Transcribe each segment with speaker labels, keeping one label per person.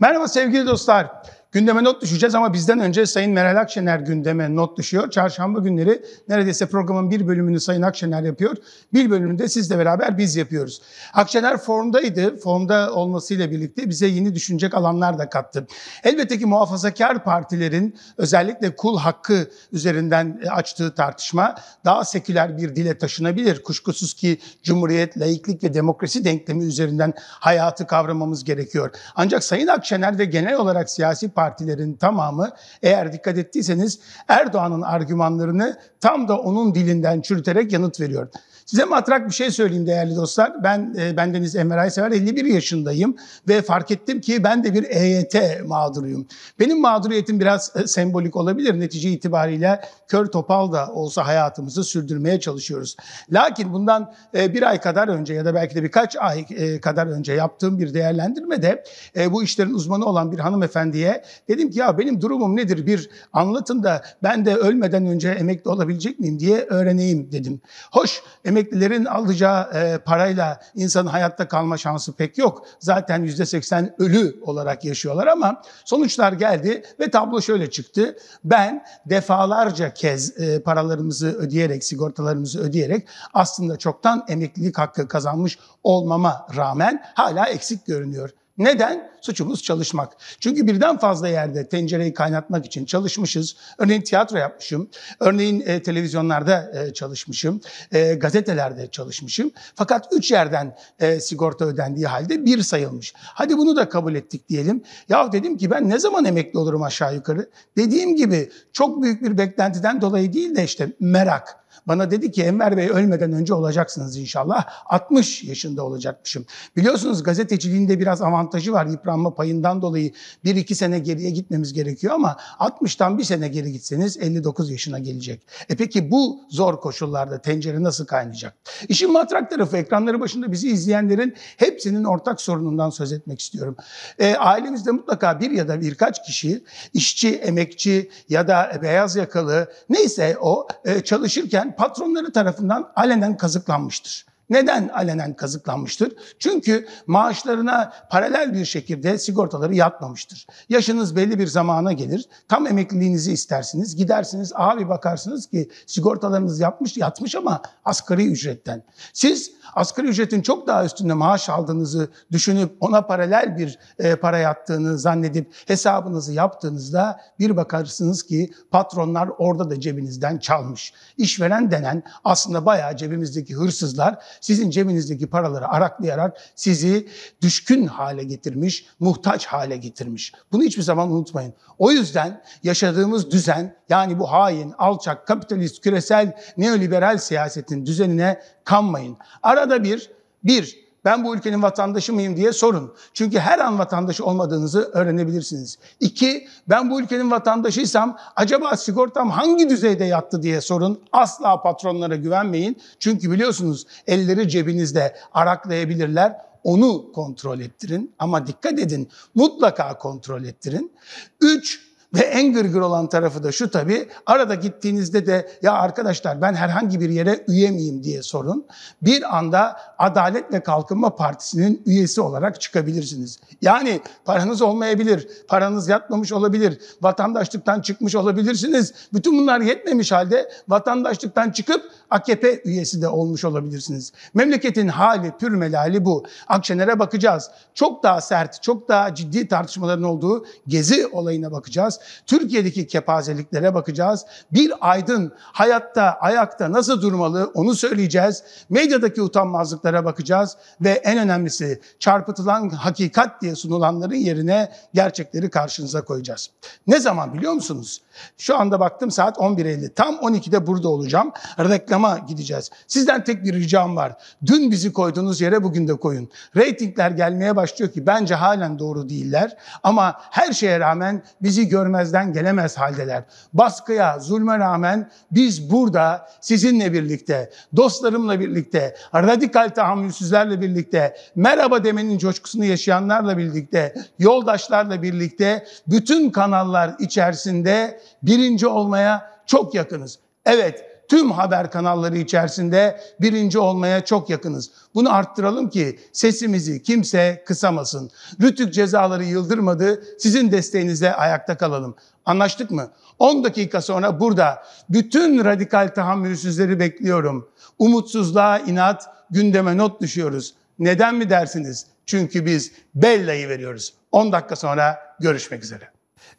Speaker 1: Merhaba sevgili dostlar. Gündeme not düşeceğiz ama bizden önce Sayın Meral Akşener gündeme not düşüyor. Çarşamba günleri neredeyse programın bir bölümünü Sayın Akşener yapıyor. Bir bölümünü de sizle beraber biz yapıyoruz. Akşener formdaydı. Formda olmasıyla birlikte bize yeni düşünecek alanlar da kattı. Elbette ki muhafazakar partilerin özellikle kul hakkı üzerinden e, açtığı tartışma daha seküler bir dile taşınabilir. Kuşkusuz ki cumhuriyet, laiklik ve demokrasi denklemi üzerinden hayatı kavramamız gerekiyor. Ancak Sayın Akşener ve genel olarak siyasi partilerin partilerin tamamı eğer dikkat ettiyseniz Erdoğan'ın argümanlarını tam da onun dilinden çürüterek yanıt veriyor. Size matrak bir şey söyleyeyim değerli dostlar. Ben e, bendeniz Emre Aysever 51 yaşındayım ve fark ettim ki ben de bir EYT mağduruyum. Benim mağduriyetim biraz e, sembolik olabilir. Netice itibariyle kör topal da olsa hayatımızı sürdürmeye çalışıyoruz. Lakin bundan e, bir ay kadar önce ya da belki de birkaç ay e, kadar önce yaptığım bir değerlendirmede e, bu işlerin uzmanı olan bir hanımefendiye dedim ki ya benim durumum nedir bir anlatın da ben de ölmeden önce emekli olabilecek miyim diye öğreneyim dedim. Hoş Emeklilerin alacağı e, parayla insanın hayatta kalma şansı pek yok. Zaten %80 ölü olarak yaşıyorlar ama sonuçlar geldi ve tablo şöyle çıktı. Ben defalarca kez e, paralarımızı ödeyerek, sigortalarımızı ödeyerek aslında çoktan emeklilik hakkı kazanmış olmama rağmen hala eksik görünüyor. Neden? Suçumuz çalışmak. Çünkü birden fazla yerde tencereyi kaynatmak için çalışmışız. Örneğin tiyatro yapmışım, örneğin e, televizyonlarda e, çalışmışım, e, gazetelerde çalışmışım. Fakat üç yerden e, sigorta ödendiği halde bir sayılmış. Hadi bunu da kabul ettik diyelim. Ya dedim ki ben ne zaman emekli olurum aşağı yukarı? Dediğim gibi çok büyük bir beklentiden dolayı değil de işte merak. Bana dedi ki Enver Bey ölmeden önce olacaksınız inşallah. 60 yaşında olacakmışım. Biliyorsunuz gazeteciliğinde biraz avantajı var yıpranma payından dolayı. 1-2 sene geriye gitmemiz gerekiyor ama 60'tan bir sene geri gitseniz 59 yaşına gelecek. E peki bu zor koşullarda tencere nasıl kaynayacak? İşin matrak tarafı ekranları başında bizi izleyenlerin hepsinin ortak sorunundan söz etmek istiyorum. E, ailemizde mutlaka bir ya da birkaç kişi işçi, emekçi ya da beyaz yakalı neyse o e, çalışırken patronları tarafından alenen kazıklanmıştır. Neden alenen kazıklanmıştır? Çünkü maaşlarına paralel bir şekilde sigortaları yatmamıştır. Yaşınız belli bir zamana gelir. Tam emekliliğinizi istersiniz. Gidersiniz abi bakarsınız ki sigortalarınız yapmış yatmış ama asgari ücretten. Siz asgari ücretin çok daha üstünde maaş aldığınızı düşünüp ona paralel bir e, para yattığını zannedip hesabınızı yaptığınızda bir bakarsınız ki patronlar orada da cebinizden çalmış. İşveren denen aslında bayağı cebimizdeki hırsızlar sizin cebinizdeki paraları araklayarak sizi düşkün hale getirmiş, muhtaç hale getirmiş. Bunu hiçbir zaman unutmayın. O yüzden yaşadığımız düzen yani bu hain, alçak, kapitalist, küresel, neoliberal siyasetin düzenine kanmayın. Arada bir, bir ben bu ülkenin vatandaşı mıyım diye sorun. Çünkü her an vatandaşı olmadığınızı öğrenebilirsiniz. İki, ben bu ülkenin vatandaşıysam acaba sigortam hangi düzeyde yattı diye sorun. Asla patronlara güvenmeyin. Çünkü biliyorsunuz elleri cebinizde araklayabilirler. Onu kontrol ettirin ama dikkat edin mutlaka kontrol ettirin. Üç, ve en gırgır olan tarafı da şu tabi, arada gittiğinizde de ya arkadaşlar ben herhangi bir yere üye miyim diye sorun. Bir anda Adalet ve Kalkınma Partisi'nin üyesi olarak çıkabilirsiniz. Yani paranız olmayabilir, paranız yatmamış olabilir, vatandaşlıktan çıkmış olabilirsiniz. Bütün bunlar yetmemiş halde vatandaşlıktan çıkıp AKP üyesi de olmuş olabilirsiniz. Memleketin hali, pürmelali bu. Akşener'e bakacağız. Çok daha sert, çok daha ciddi tartışmaların olduğu Gezi olayına bakacağız. Türkiye'deki kepazeliklere bakacağız. Bir aydın hayatta, ayakta nasıl durmalı onu söyleyeceğiz. Medyadaki utanmazlıklara bakacağız ve en önemlisi çarpıtılan hakikat diye sunulanların yerine gerçekleri karşınıza koyacağız. Ne zaman biliyor musunuz? Şu anda baktım saat 11.50. Tam 12'de burada olacağım. Reklama gideceğiz. Sizden tek bir ricam var. Dün bizi koyduğunuz yere bugün de koyun. Ratingler gelmeye başlıyor ki bence halen doğru değiller. Ama her şeye rağmen bizi görmek görmezden gelemez haldeler. Baskıya, zulme rağmen biz burada sizinle birlikte, dostlarımla birlikte, radikal tahammülsüzlerle birlikte, merhaba demenin coşkusunu yaşayanlarla birlikte, yoldaşlarla birlikte bütün kanallar içerisinde birinci olmaya çok yakınız. Evet, tüm haber kanalları içerisinde birinci olmaya çok yakınız. Bunu arttıralım ki sesimizi kimse kısamasın. Rütük cezaları yıldırmadı. Sizin desteğinizle ayakta kalalım. Anlaştık mı? 10 dakika sonra burada bütün radikal tahammülsüzleri bekliyorum. Umutsuzluğa inat gündeme not düşüyoruz. Neden mi dersiniz? Çünkü biz bellayı veriyoruz. 10 dakika sonra görüşmek üzere.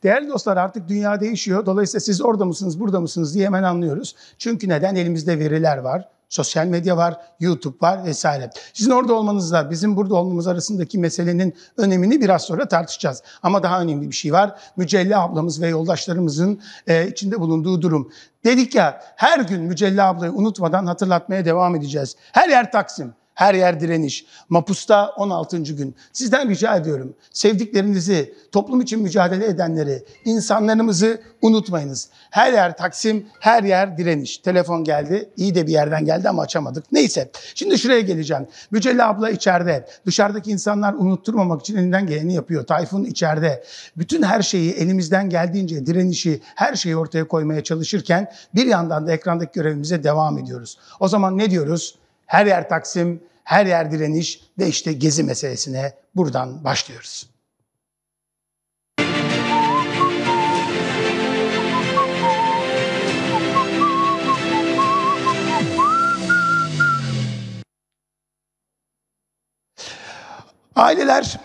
Speaker 1: Değerli dostlar artık dünya değişiyor. Dolayısıyla siz orada mısınız, burada mısınız diye hemen anlıyoruz. Çünkü neden? Elimizde veriler var. Sosyal medya var, YouTube var vesaire. Sizin orada olmanızla bizim burada olmamız arasındaki meselenin önemini biraz sonra tartışacağız. Ama daha önemli bir şey var. Mücella ablamız ve yoldaşlarımızın e, içinde bulunduğu durum. Dedik ya her gün Mücella ablayı unutmadan hatırlatmaya devam edeceğiz. Her yer Taksim. Her yer direniş. Mapusta 16. gün. Sizden rica ediyorum. Sevdiklerinizi, toplum için mücadele edenleri, insanlarımızı unutmayınız. Her yer Taksim, her yer direniş. Telefon geldi. İyi de bir yerden geldi ama açamadık. Neyse. Şimdi şuraya geleceğim. Mücella abla içeride. Dışarıdaki insanlar unutturmamak için elinden geleni yapıyor. Tayfun içeride. Bütün her şeyi elimizden geldiğince direnişi, her şeyi ortaya koymaya çalışırken bir yandan da ekrandaki görevimize devam ediyoruz. O zaman ne diyoruz? her yer Taksim, her yer direniş ve işte gezi meselesine buradan başlıyoruz. Aileler,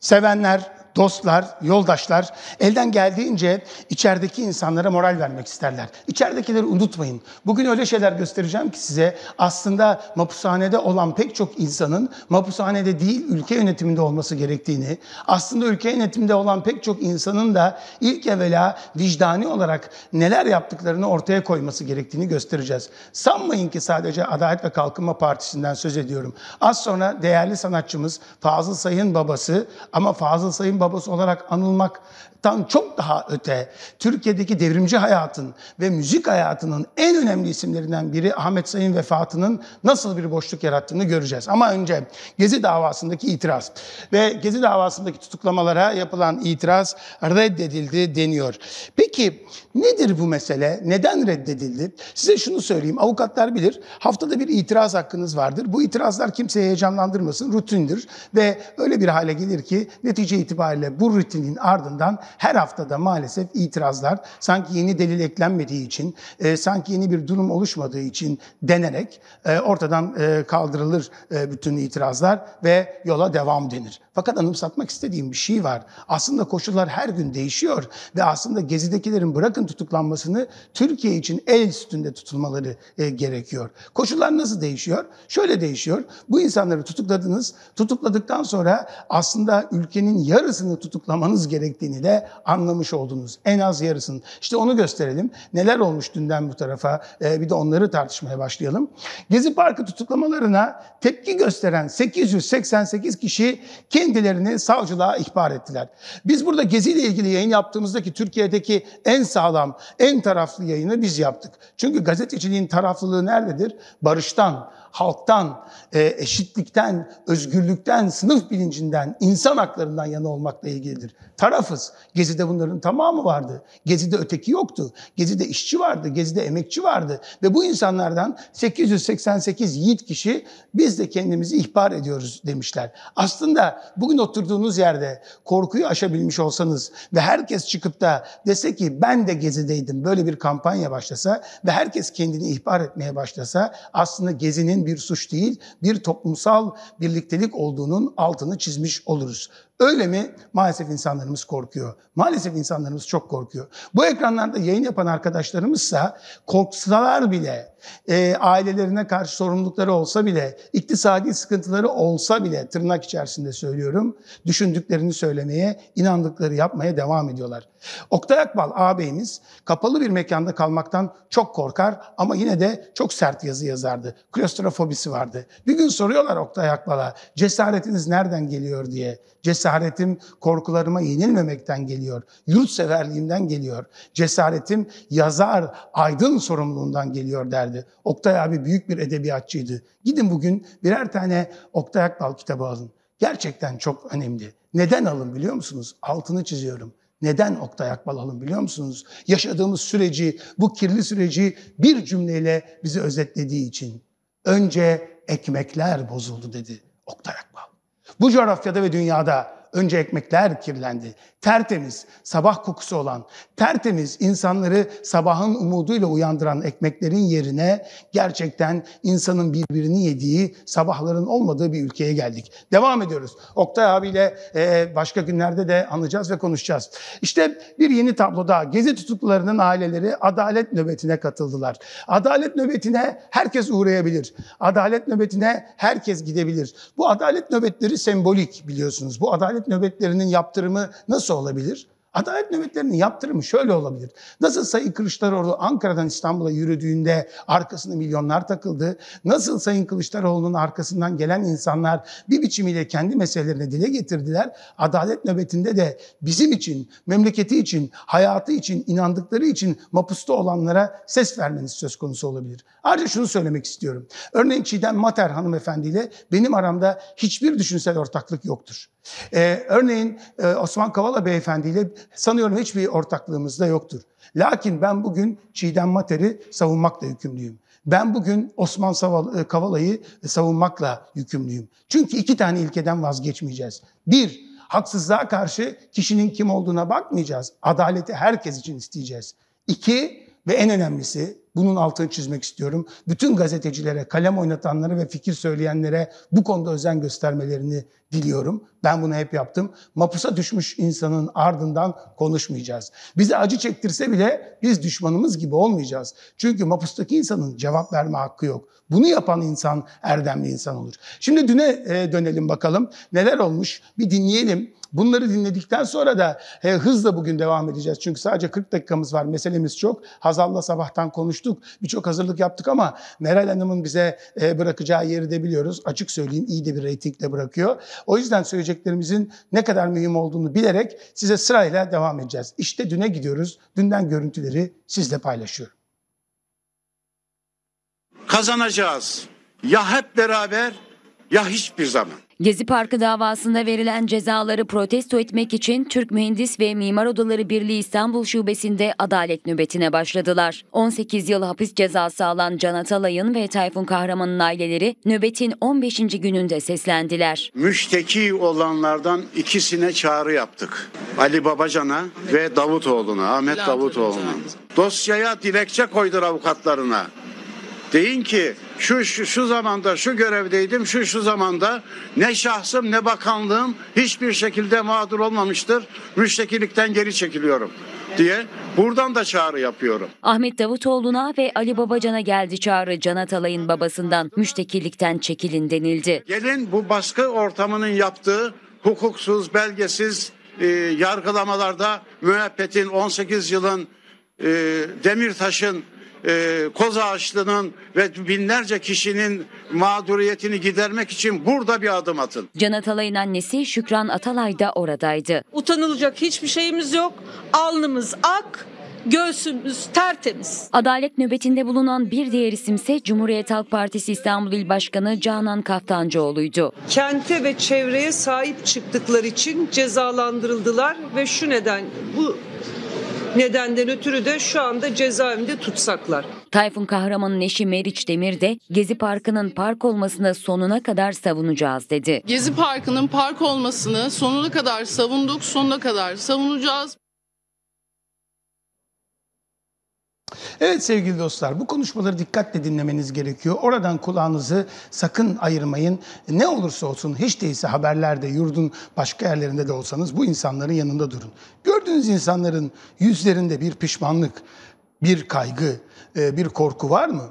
Speaker 1: sevenler, dostlar, yoldaşlar elden geldiğince içerideki insanlara moral vermek isterler. İçeridekileri unutmayın. Bugün öyle şeyler göstereceğim ki size aslında mapushanede olan pek çok insanın mapushanede değil ülke yönetiminde olması gerektiğini, aslında ülke yönetiminde olan pek çok insanın da ilk evvela vicdani olarak neler yaptıklarını ortaya koyması gerektiğini göstereceğiz. Sanmayın ki sadece Adalet ve Kalkınma Partisi'nden söz ediyorum. Az sonra değerli sanatçımız Fazıl Say'ın babası ama Fazıl Say'ın babası tablosu olarak anılmak Tam çok daha öte Türkiye'deki devrimci hayatın ve müzik hayatının en önemli isimlerinden biri Ahmet Sayın vefatının nasıl bir boşluk yarattığını göreceğiz. Ama önce Gezi davasındaki itiraz ve Gezi davasındaki tutuklamalara yapılan itiraz reddedildi deniyor. Peki nedir bu mesele? Neden reddedildi? Size şunu söyleyeyim. Avukatlar bilir. Haftada bir itiraz hakkınız vardır. Bu itirazlar kimseyi heyecanlandırmasın. Rutindir ve öyle bir hale gelir ki netice itibariyle bu rutinin ardından her haftada maalesef itirazlar sanki yeni delil eklenmediği için, e, sanki yeni bir durum oluşmadığı için denerek e, ortadan e, kaldırılır e, bütün itirazlar ve yola devam denir. Fakat anımsatmak istediğim bir şey var. Aslında koşullar her gün değişiyor ve aslında gezidekilerin bırakın tutuklanmasını Türkiye için el üstünde tutulmaları e, gerekiyor. Koşullar nasıl değişiyor? Şöyle değişiyor. Bu insanları tutukladınız. Tutukladıktan sonra aslında ülkenin yarısını tutuklamanız gerektiğini de anlamış oldunuz. En az yarısını. İşte onu gösterelim. Neler olmuş dünden bu tarafa e, bir de onları tartışmaya başlayalım. Gezi Parkı tutuklamalarına tepki gösteren 888 kişi kendi kendilerini savcılığa ihbar ettiler. Biz burada Gezi ile ilgili yayın yaptığımızda ki Türkiye'deki en sağlam, en taraflı yayını biz yaptık. Çünkü gazeteciliğin taraflılığı nerededir? Barıştan, halktan, e, eşitlikten, özgürlükten, sınıf bilincinden, insan haklarından yana olmakla ilgilidir. Tarafız. Gezi'de bunların tamamı vardı. Gezi'de öteki yoktu. Gezi'de işçi vardı, Gezi'de emekçi vardı. Ve bu insanlardan 888 yiğit kişi biz de kendimizi ihbar ediyoruz demişler. Aslında bugün oturduğunuz yerde korkuyu aşabilmiş olsanız ve herkes çıkıp da dese ki ben de Gezi'deydim böyle bir kampanya başlasa ve herkes kendini ihbar etmeye başlasa aslında Gezi'nin bir suç değil, bir toplumsal birliktelik olduğunun altını çizmiş oluruz. Öyle mi? Maalesef insanlarımız korkuyor. Maalesef insanlarımız çok korkuyor. Bu ekranlarda yayın yapan arkadaşlarımızsa korksalar bile, e, ailelerine karşı sorumlulukları olsa bile, iktisadi sıkıntıları olsa bile tırnak içerisinde söylüyorum, düşündüklerini söylemeye, inandıkları yapmaya devam ediyorlar. Oktay Akbal ağabeyimiz kapalı bir mekanda kalmaktan çok korkar ama yine de çok sert yazı yazardı. Klostrofobisi vardı. Bir gün soruyorlar Oktay Akbal'a cesaretiniz nereden geliyor diye. Cesaretim korkularıma yenilmemekten geliyor. Yurtseverliğimden geliyor. Cesaretim yazar, aydın sorumluluğundan geliyor derdi. Oktay abi büyük bir edebiyatçıydı. Gidin bugün birer tane Oktay Akbal kitabı alın. Gerçekten çok önemli. Neden alın biliyor musunuz? Altını çiziyorum. Neden Oktay Akbal alın biliyor musunuz? Yaşadığımız süreci, bu kirli süreci bir cümleyle bize özetlediği için. Önce ekmekler bozuldu dedi Oktay Akbal. Bu coğrafyada ve dünyada önce ekmekler kirlendi. Tertemiz, sabah kokusu olan, tertemiz insanları sabahın umuduyla uyandıran ekmeklerin yerine gerçekten insanın birbirini yediği, sabahların olmadığı bir ülkeye geldik. Devam ediyoruz. Oktay abiyle e, başka günlerde de anlayacağız ve konuşacağız. İşte bir yeni tablo daha. Gezi tutuklularının aileleri adalet nöbetine katıldılar. Adalet nöbetine herkes uğrayabilir. Adalet nöbetine herkes gidebilir. Bu adalet nöbetleri sembolik biliyorsunuz. Bu adalet adalet nöbetlerinin yaptırımı nasıl olabilir? Adalet nöbetlerinin yaptırımı şöyle olabilir. Nasıl Sayın Kılıçdaroğlu Ankara'dan İstanbul'a yürüdüğünde arkasında milyonlar takıldı. Nasıl Sayın Kılıçdaroğlu'nun arkasından gelen insanlar bir biçimiyle kendi meselelerini dile getirdiler. Adalet nöbetinde de bizim için, memleketi için, hayatı için, inandıkları için mapusta olanlara ses vermeniz söz konusu olabilir. Ayrıca şunu söylemek istiyorum. Örneğin Çiğdem Mater hanımefendiyle benim aramda hiçbir düşünsel ortaklık yoktur. Ee, örneğin e, Osman Kavala Beyefendiyle sanıyorum hiçbir ortaklığımız da yoktur. Lakin ben bugün Çiğdem Mater'i savunmakla yükümlüyüm. Ben bugün Osman e, Kavala'yı savunmakla yükümlüyüm. Çünkü iki tane ilkeden vazgeçmeyeceğiz. Bir, haksızlığa karşı kişinin kim olduğuna bakmayacağız. Adaleti herkes için isteyeceğiz. İki, ve en önemlisi bunun altını çizmek istiyorum. Bütün gazetecilere, kalem oynatanlara ve fikir söyleyenlere bu konuda özen göstermelerini diliyorum. Ben bunu hep yaptım. Mapusa düşmüş insanın ardından konuşmayacağız. Bize acı çektirse bile biz düşmanımız gibi olmayacağız. Çünkü mapustaki insanın cevap verme hakkı yok. Bunu yapan insan erdemli insan olur. Şimdi düne e, dönelim bakalım. Neler olmuş? Bir dinleyelim. Bunları dinledikten sonra da e, hızla bugün devam edeceğiz. Çünkü sadece 40 dakikamız var. Meselemiz çok. Hazal'la sabahtan konuştuk. Birçok hazırlık yaptık ama Meral Hanım'ın bize e, bırakacağı yeri de biliyoruz. Açık söyleyeyim iyi de bir reytingle bırakıyor. O yüzden söyleyeceklerimizin ne kadar mühim olduğunu bilerek size sırayla devam edeceğiz. İşte düne gidiyoruz. Dünden görüntüleri sizle
Speaker 2: paylaşıyorum. Kazanacağız. Ya hep beraber ya hiçbir zaman.
Speaker 3: Gezi Parkı davasında verilen cezaları protesto etmek için Türk Mühendis ve Mimar Odaları Birliği İstanbul Şubesi'nde adalet nöbetine başladılar. 18 yıl hapis cezası alan Can Atalay'ın ve Tayfun Kahraman'ın aileleri nöbetin 15. gününde seslendiler.
Speaker 2: Müşteki olanlardan ikisine çağrı yaptık. Ali Babacan'a ve Davutoğlu'na, Ahmet Davutoğlu'na. Davutoğlu'na. Dosyaya dilekçe koydur avukatlarına. Deyin ki şu, şu şu zamanda şu görevdeydim, şu şu zamanda ne şahsım ne bakanlığım hiçbir şekilde mağdur olmamıştır. Müştekilikten geri çekiliyorum diye buradan da çağrı yapıyorum.
Speaker 3: Ahmet Davutoğlu'na ve Ali Babacan'a geldi çağrı Can Atalay'ın babasından müştekilikten çekilin denildi.
Speaker 2: Gelin bu baskı ortamının yaptığı hukuksuz, belgesiz e, yargılamalarda müebbetin 18 yılın e, taşın e, koz ağaçlının ve binlerce kişinin mağduriyetini gidermek için burada bir adım atın.
Speaker 3: Can Atalay'ın annesi Şükran Atalay da oradaydı. Utanılacak hiçbir şeyimiz yok. Alnımız ak, göğsümüz tertemiz. Adalet nöbetinde bulunan bir diğer isimse Cumhuriyet Halk Partisi İstanbul İl Başkanı Canan Kaftancıoğlu'ydu.
Speaker 2: Kente ve çevreye sahip çıktıkları için cezalandırıldılar ve şu neden bu Nedenden ötürü de şu anda cezaevinde tutsaklar.
Speaker 3: Tayfun Kahraman'ın eşi Meriç Demir de Gezi Parkı'nın park olmasını sonuna kadar savunacağız dedi.
Speaker 2: Gezi Parkı'nın park olmasını sonuna kadar savunduk, sonuna kadar savunacağız.
Speaker 1: Evet sevgili dostlar bu konuşmaları dikkatle dinlemeniz gerekiyor. Oradan kulağınızı sakın ayırmayın. Ne olursa olsun hiç değilse haberlerde, yurdun başka yerlerinde de olsanız bu insanların yanında durun. Gördüğünüz insanların yüzlerinde bir pişmanlık, bir kaygı, e, bir korku var mı?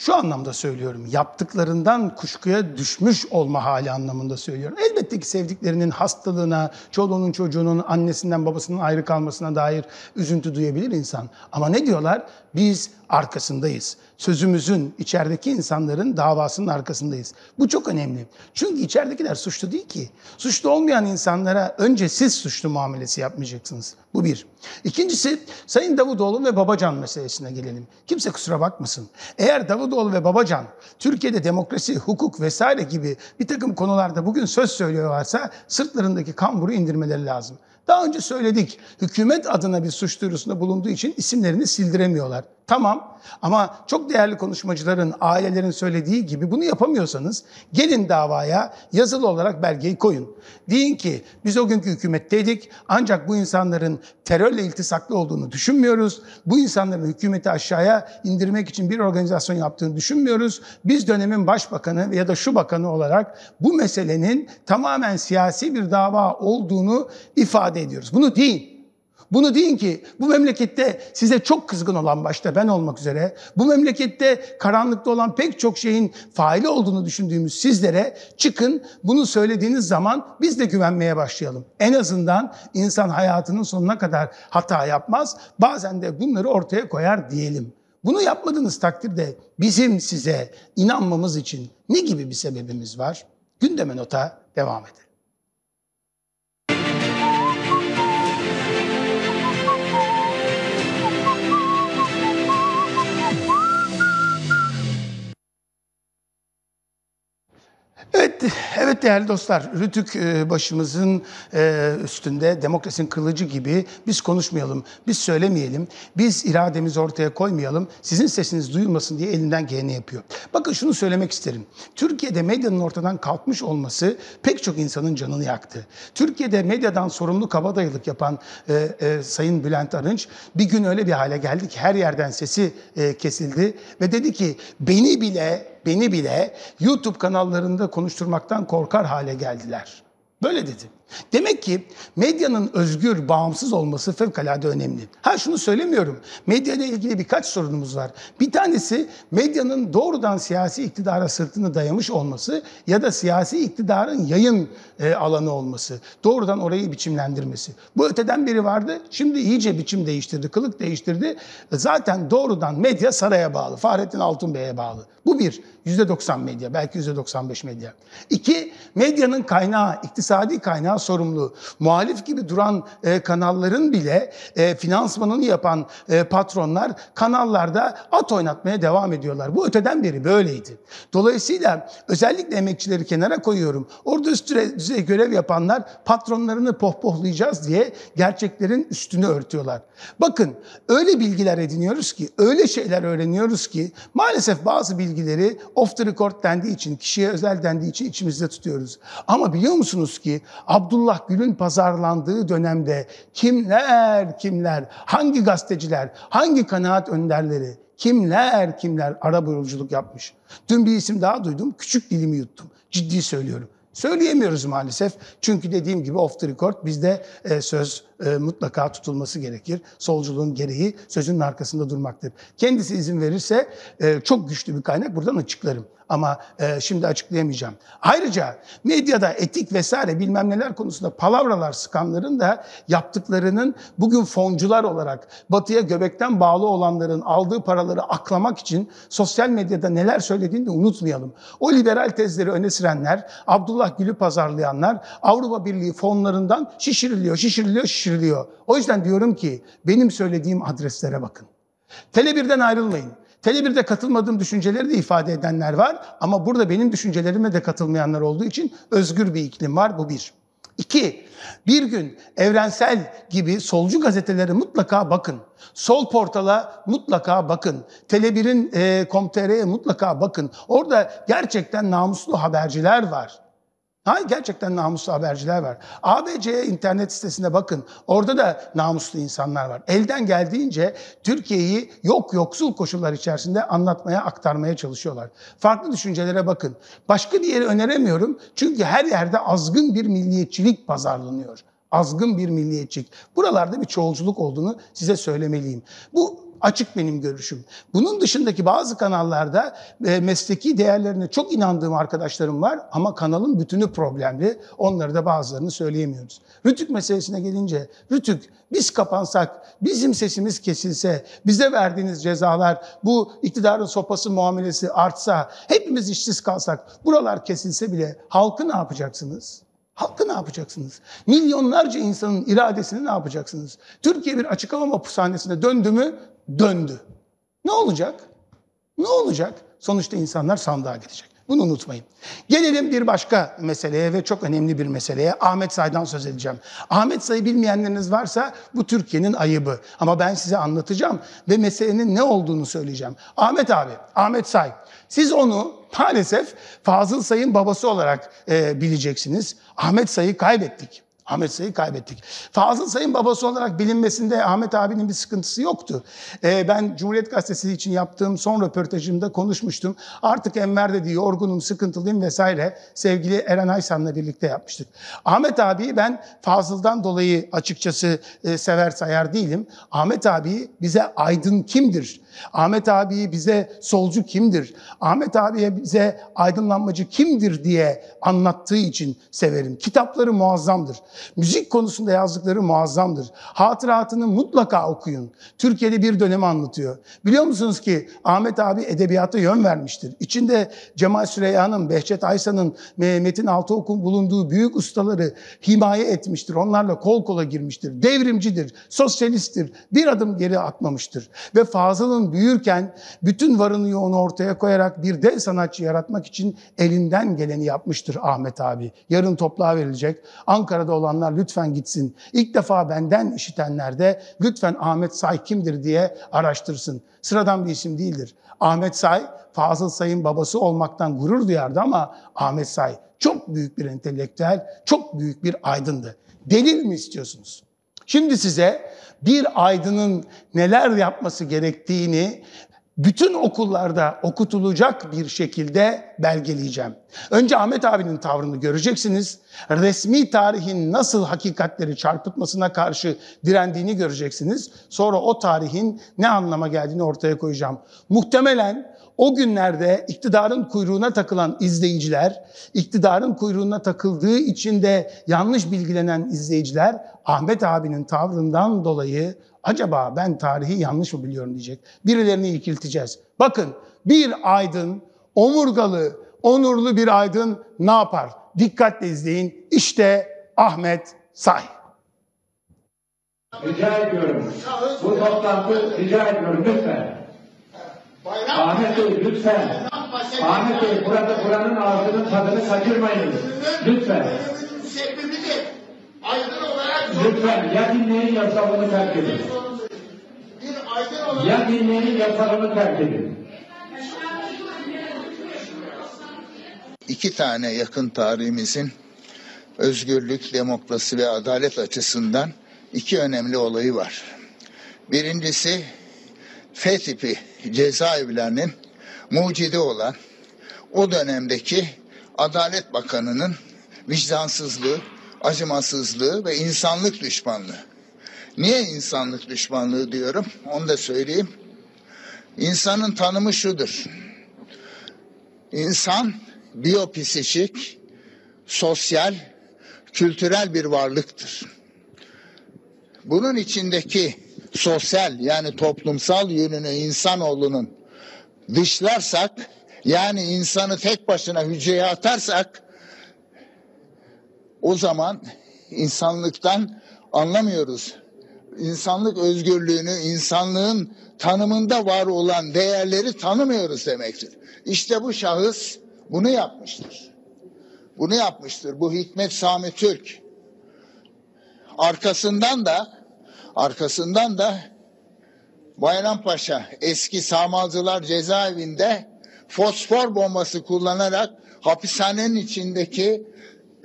Speaker 1: şu anlamda söylüyorum, yaptıklarından kuşkuya düşmüş olma hali anlamında söylüyorum. Elbette ki sevdiklerinin hastalığına, çoluğunun çocuğunun annesinden babasının ayrı kalmasına dair üzüntü duyabilir insan. Ama ne diyorlar? Biz arkasındayız. Sözümüzün, içerideki insanların davasının arkasındayız. Bu çok önemli. Çünkü içeridekiler suçlu değil ki. Suçlu olmayan insanlara önce siz suçlu muamelesi yapmayacaksınız. Bu bir. İkincisi Sayın Davutoğlu ve Babacan meselesine gelelim. Kimse kusura bakmasın. Eğer Davut Davutoğlu ve Babacan Türkiye'de demokrasi, hukuk vesaire gibi bir takım konularda bugün söz söylüyorlarsa sırtlarındaki kamburu indirmeleri lazım. Daha önce söyledik, hükümet adına bir suç duyurusunda bulunduğu için isimlerini sildiremiyorlar. Tamam ama çok değerli konuşmacıların, ailelerin söylediği gibi bunu yapamıyorsanız gelin davaya yazılı olarak belgeyi koyun. Deyin ki biz o günkü hükümetteydik ancak bu insanların terörle iltisaklı olduğunu düşünmüyoruz. Bu insanların hükümeti aşağıya indirmek için bir organizasyon yaptığını düşünmüyoruz. Biz dönemin başbakanı ya da şu bakanı olarak bu meselenin tamamen siyasi bir dava olduğunu ifade ifade ediyoruz. Bunu deyin. Bunu deyin ki bu memlekette size çok kızgın olan başta ben olmak üzere bu memlekette karanlıkta olan pek çok şeyin faili olduğunu düşündüğümüz sizlere çıkın bunu söylediğiniz zaman biz de güvenmeye başlayalım. En azından insan hayatının sonuna kadar hata yapmaz bazen de bunları ortaya koyar diyelim. Bunu yapmadığınız takdirde bizim size inanmamız için ne gibi bir sebebimiz var? Gündeme nota devam edelim. Evet değerli dostlar, Rütük e, başımızın e, üstünde demokrasinin kılıcı gibi biz konuşmayalım, biz söylemeyelim, biz irademizi ortaya koymayalım, sizin sesiniz duyulmasın diye elinden geleni yapıyor. Bakın şunu söylemek isterim. Türkiye'de medyanın ortadan kalkmış olması pek çok insanın canını yaktı. Türkiye'de medyadan sorumlu kabadayılık yapan e, e, Sayın Bülent Arınç bir gün öyle bir hale geldi ki her yerden sesi e, kesildi ve dedi ki beni bile beni bile YouTube kanallarında konuşturmaktan korkar hale geldiler. Böyle dedi. Demek ki medyanın özgür, bağımsız olması fevkalade önemli. Ha şunu söylemiyorum. Medya ile ilgili birkaç sorunumuz var. Bir tanesi medyanın doğrudan siyasi iktidara sırtını dayamış olması ya da siyasi iktidarın yayın e, alanı olması. Doğrudan orayı biçimlendirmesi. Bu öteden biri vardı. Şimdi iyice biçim değiştirdi, kılık değiştirdi. Zaten doğrudan medya saraya bağlı. Fahrettin Altunbey'e bağlı. Bu bir. %90 medya, belki %95 medya. İki, medyanın kaynağı, iktisadi kaynağı sorumlu muhalif gibi duran e, kanalların bile e, finansmanını yapan e, patronlar kanallarda at oynatmaya devam ediyorlar. Bu öteden beri böyleydi. Dolayısıyla özellikle emekçileri kenara koyuyorum. Orada üst düzey görev yapanlar patronlarını pohpohlayacağız diye gerçeklerin üstünü örtüyorlar. Bakın öyle bilgiler ediniyoruz ki, öyle şeyler öğreniyoruz ki maalesef bazı bilgileri off the record dendiği için, kişiye özel dendiği için içimizde tutuyoruz. Ama biliyor musunuz ki ab? Abdullah Gül'ün pazarlandığı dönemde kimler kimler, hangi gazeteciler, hangi kanaat önderleri, kimler kimler ara yolculuk yapmış. Dün bir isim daha duydum, küçük dilimi yuttum. Ciddi söylüyorum. Söyleyemiyoruz maalesef. Çünkü dediğim gibi off the record bizde e, söz e, mutlaka tutulması gerekir. Solculuğun gereği sözün arkasında durmaktır. Kendisi izin verirse e, çok güçlü bir kaynak buradan açıklarım ama e, şimdi açıklayamayacağım. Ayrıca medyada etik vesaire bilmem neler konusunda palavralar sıkanların da yaptıklarının bugün foncular olarak batıya göbekten bağlı olanların aldığı paraları aklamak için sosyal medyada neler söylediğini de unutmayalım. O liberal tezleri öne sürenler, Abdullah Gül'ü pazarlayanlar Avrupa Birliği fonlarından şişiriliyor, şişiriliyor, şişiriliyor. O yüzden diyorum ki benim söylediğim adreslere bakın. Tele1'den ayrılmayın. Tele1'de katılmadığım düşünceleri de ifade edenler var ama burada benim düşüncelerime de katılmayanlar olduğu için özgür bir iklim var bu bir. İki, bir gün Evrensel gibi solcu gazetelere mutlaka bakın. Sol Portal'a mutlaka bakın. Tele1'in e, komtr'ye mutlaka bakın. Orada gerçekten namuslu haberciler var. Hayır gerçekten namuslu haberciler var. ABC internet sitesinde bakın. Orada da namuslu insanlar var. Elden geldiğince Türkiye'yi yok yoksul koşullar içerisinde anlatmaya, aktarmaya çalışıyorlar. Farklı düşüncelere bakın. Başka bir yeri öneremiyorum. Çünkü her yerde azgın bir milliyetçilik pazarlanıyor. Azgın bir milliyetçilik. Buralarda bir çoğulculuk olduğunu size söylemeliyim. Bu Açık benim görüşüm. Bunun dışındaki bazı kanallarda e, mesleki değerlerine çok inandığım arkadaşlarım var ama kanalın bütünü problemli. Onları da bazılarını söyleyemiyoruz. Rütük meselesine gelince, Rütük biz kapansak, bizim sesimiz kesilse, bize verdiğiniz cezalar, bu iktidarın sopası muamelesi artsa, hepimiz işsiz kalsak, buralar kesilse bile halkı ne yapacaksınız? Halkı ne yapacaksınız? Milyonlarca insanın iradesini ne yapacaksınız? Türkiye bir açık hava hapishanesine döndü mü döndü. Ne olacak? Ne olacak? Sonuçta insanlar sandığa gidecek. Bunu unutmayın. Gelelim bir başka meseleye ve çok önemli bir meseleye. Ahmet Say'dan söz edeceğim. Ahmet Say'ı bilmeyenleriniz varsa bu Türkiye'nin ayıbı. Ama ben size anlatacağım ve meselenin ne olduğunu söyleyeceğim. Ahmet abi, Ahmet Say. Siz onu maalesef Fazıl Say'ın babası olarak e, bileceksiniz. Ahmet Say'ı kaybettik. Ahmet Say'ı kaybettik. Fazıl Say'ın babası olarak bilinmesinde Ahmet abinin bir sıkıntısı yoktu. Ee, ben Cumhuriyet Gazetesi için yaptığım son röportajımda konuşmuştum. Artık Enver dedi yorgunum, sıkıntılıyım vesaire sevgili Eren Aysan'la birlikte yapmıştık. Ahmet abiyi ben Fazıl'dan dolayı açıkçası e, sever sayar değilim. Ahmet abiyi bize aydın kimdir? Ahmet abiyi bize solcu kimdir? Ahmet abiye bize aydınlanmacı kimdir diye anlattığı için severim. Kitapları muazzamdır. Müzik konusunda yazdıkları muazzamdır. Hatıratını mutlaka okuyun. Türkiye'de bir dönemi anlatıyor. Biliyor musunuz ki Ahmet abi edebiyata yön vermiştir. İçinde Cemal Süreyya'nın, Behçet Aysa'nın, Metin Altıok'un bulunduğu büyük ustaları himaye etmiştir. Onlarla kol kola girmiştir. Devrimcidir, sosyalisttir. Bir adım geri atmamıştır. Ve Fazıl'ın büyürken bütün varını yoğunu ortaya koyarak bir dev sanatçı yaratmak için elinden geleni yapmıştır Ahmet abi. Yarın topluğa verilecek. Ankara'da olanlar lütfen gitsin. İlk defa benden işitenler de lütfen Ahmet Say kimdir diye araştırsın. Sıradan bir isim değildir. Ahmet Say, Fazıl Say'ın babası olmaktan gurur duyardı ama Ahmet Say çok büyük bir entelektüel, çok büyük bir aydındı. Delil mi istiyorsunuz? Şimdi size bir aydının neler yapması gerektiğini bütün okullarda okutulacak bir şekilde belgeleyeceğim. Önce Ahmet abinin tavrını göreceksiniz. Resmi tarihin nasıl hakikatleri çarpıtmasına karşı direndiğini göreceksiniz. Sonra o tarihin ne anlama geldiğini ortaya koyacağım. Muhtemelen o günlerde iktidarın kuyruğuna takılan izleyiciler, iktidarın kuyruğuna takıldığı için de yanlış bilgilenen izleyiciler Ahmet abinin tavrından dolayı acaba ben tarihi yanlış mı biliyorum diyecek. Birilerini ikilteceğiz. Bakın bir aydın, omurgalı, onurlu bir aydın ne yapar? Dikkatle izleyin. İşte Ahmet Say.
Speaker 2: Rica ediyorum. Bu toplantı rica ediyorum lütfen.
Speaker 4: Bayram Ahmet Bey lütfen. Ahmet Bey burada buranın ağzının tadını
Speaker 2: kaçırmayın. Lütfen.
Speaker 4: Sebebidir aydın olarak Lütfen ya dinleyin
Speaker 2: yasağını terk edin.
Speaker 4: Bir aydın olarak Ya dinleyin yasağını terk edin. İki tane yakın tarihimizin özgürlük, demokrasi ve adalet açısından iki önemli olayı var. Birincisi F tipi cezaevlerinin mucidi olan o dönemdeki Adalet Bakanı'nın vicdansızlığı acımasızlığı ve insanlık düşmanlığı. Niye insanlık düşmanlığı diyorum? Onu da söyleyeyim. İnsanın tanımı şudur. İnsan biyopsişik, sosyal, kültürel bir varlıktır. Bunun içindeki sosyal yani toplumsal yönünü insanoğlunun dışlarsak yani insanı tek başına hücreye atarsak o zaman insanlıktan anlamıyoruz. İnsanlık özgürlüğünü, insanlığın tanımında var olan değerleri tanımıyoruz demektir. İşte bu şahıs bunu yapmıştır. Bunu yapmıştır. Bu Hikmet Sami Türk. Arkasından da arkasından da Bayrampaşa eski Samalcılar cezaevinde fosfor bombası kullanarak hapishanenin içindeki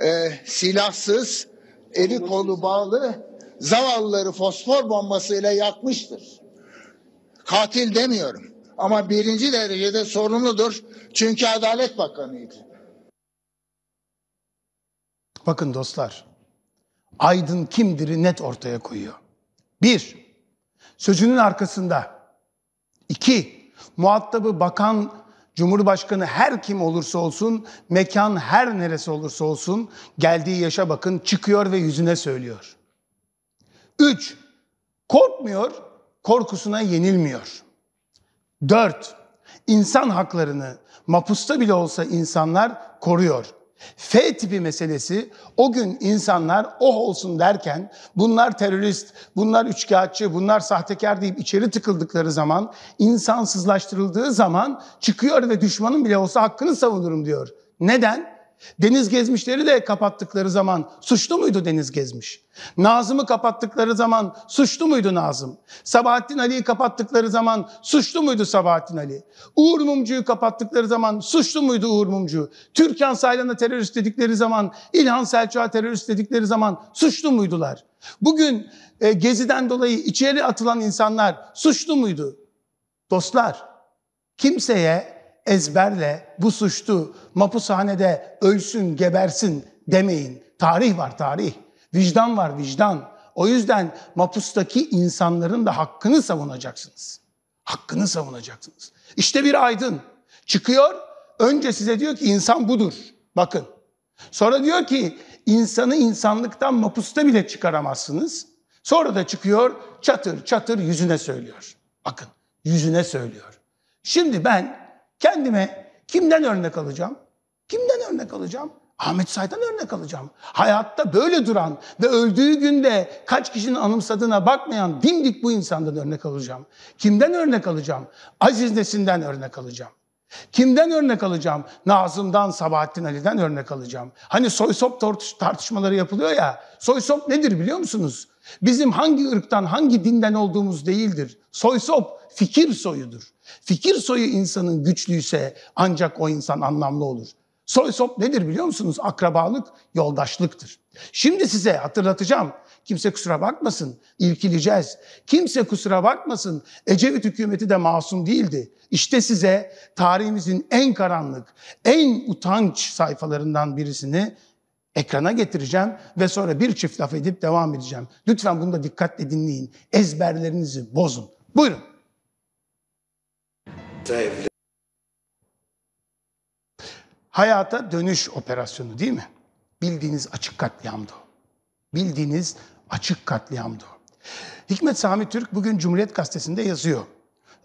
Speaker 4: e, silahsız, eli kolu bağlı zavallıları fosfor bombasıyla yakmıştır. Katil demiyorum ama birinci derecede sorumludur çünkü Adalet Bakanıydı.
Speaker 1: Bakın dostlar, Aydın kimdir'i net ortaya koyuyor. Bir, sözünün arkasında. İki, muhatabı bakan Cumhurbaşkanı her kim olursa olsun, mekan her neresi olursa olsun geldiği yaşa bakın çıkıyor ve yüzüne söylüyor. 3. Korkmuyor, korkusuna yenilmiyor. 4. İnsan haklarını mapusta bile olsa insanlar koruyor. F tipi meselesi o gün insanlar oh olsun derken bunlar terörist, bunlar üçkağıtçı, bunlar sahtekar deyip içeri tıkıldıkları zaman, insansızlaştırıldığı zaman çıkıyor ve düşmanın bile olsa hakkını savunurum diyor. Neden? Deniz gezmişleri de kapattıkları zaman suçlu muydu Deniz gezmiş? Nazım'ı kapattıkları zaman suçlu muydu Nazım? Sabahattin Ali'yi kapattıkları zaman suçlu muydu Sabahattin Ali? Uğur Mumcu'yu kapattıkları zaman suçlu muydu Uğur Mumcu? Türkan Saylan'a terörist dedikleri zaman, İlhan Selçuk'a terörist dedikleri zaman suçlu muydular? Bugün e, Gezi'den dolayı içeri atılan insanlar suçlu muydu? Dostlar, kimseye ezberle bu suçlu mapushanede ölsün gebersin demeyin. Tarih var tarih. Vicdan var vicdan. O yüzden mapustaki insanların da hakkını savunacaksınız. Hakkını savunacaksınız. İşte bir aydın çıkıyor. Önce size diyor ki insan budur. Bakın. Sonra diyor ki insanı insanlıktan mapusta bile çıkaramazsınız. Sonra da çıkıyor çatır çatır yüzüne söylüyor. Bakın yüzüne söylüyor. Şimdi ben Kendime kimden örnek alacağım? Kimden örnek alacağım? Ahmet Say'dan örnek alacağım. Hayatta böyle duran ve öldüğü günde kaç kişinin anımsadığına bakmayan dimdik bu insandan örnek alacağım. Kimden örnek alacağım? Aziz Nesin'den örnek alacağım. Kimden örnek alacağım? Nazım'dan, Sabahattin Ali'den örnek alacağım. Hani soy-sop tartışmaları yapılıyor ya. Soy-sop nedir biliyor musunuz? Bizim hangi ırktan, hangi dinden olduğumuz değildir. Soy-sop fikir soyudur. Fikir soyu insanın güçlüyse ancak o insan anlamlı olur. Soy-sop nedir biliyor musunuz? Akrabalık, yoldaşlıktır. Şimdi size hatırlatacağım. Kimse kusura bakmasın, irkileceğiz. Kimse kusura bakmasın, Ecevit hükümeti de masum değildi. İşte size tarihimizin en karanlık, en utanç sayfalarından birisini ekrana getireceğim ve sonra bir çift laf edip devam edeceğim. Lütfen bunu da dikkatle dinleyin. Ezberlerinizi bozun. Buyurun. Devlet. Hayata dönüş operasyonu değil mi? Bildiğiniz açık katliamdı. Bildiğiniz açık katliamdı o. Hikmet Sami Türk bugün Cumhuriyet Gazetesi'nde yazıyor.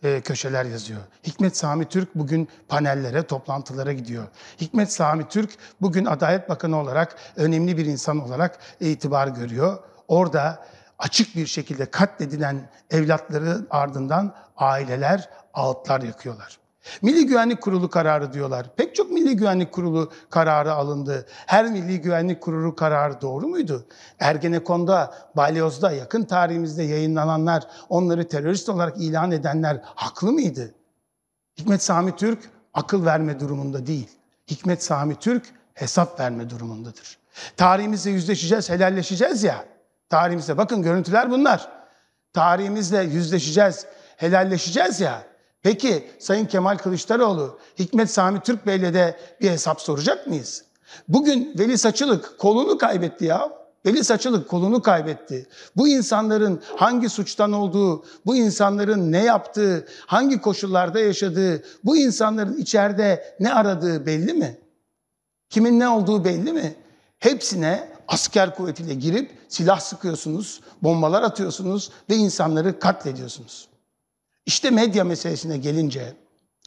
Speaker 1: E, köşeler yazıyor. Hikmet Sami Türk bugün panellere, toplantılara gidiyor. Hikmet Sami Türk bugün Adalet Bakanı olarak önemli bir insan olarak itibar görüyor. Orada açık bir şekilde katledilen evlatları ardından aileler ağıtlar yakıyorlar. Milli Güvenlik Kurulu kararı diyorlar. Pek çok Milli Güvenlik Kurulu kararı alındı. Her Milli Güvenlik Kurulu kararı doğru muydu? Ergenekon'da, Balyoz'da, yakın tarihimizde yayınlananlar, onları terörist olarak ilan edenler haklı mıydı? Hikmet Sami Türk akıl verme durumunda değil. Hikmet Sami Türk hesap verme durumundadır. Tarihimizle yüzleşeceğiz, helalleşeceğiz ya. Tarihimizle bakın görüntüler bunlar. Tarihimizle yüzleşeceğiz, helalleşeceğiz ya. Peki Sayın Kemal Kılıçdaroğlu, Hikmet Sami Türk Bey'le de bir hesap soracak mıyız? Bugün Veli Saçılık kolunu kaybetti ya. Veli Saçılık kolunu kaybetti. Bu insanların hangi suçtan olduğu, bu insanların ne yaptığı, hangi koşullarda yaşadığı, bu insanların içeride ne aradığı belli mi? Kimin ne olduğu belli mi? Hepsine asker kuvvetiyle girip silah sıkıyorsunuz, bombalar atıyorsunuz ve insanları katlediyorsunuz. İşte medya meselesine gelince,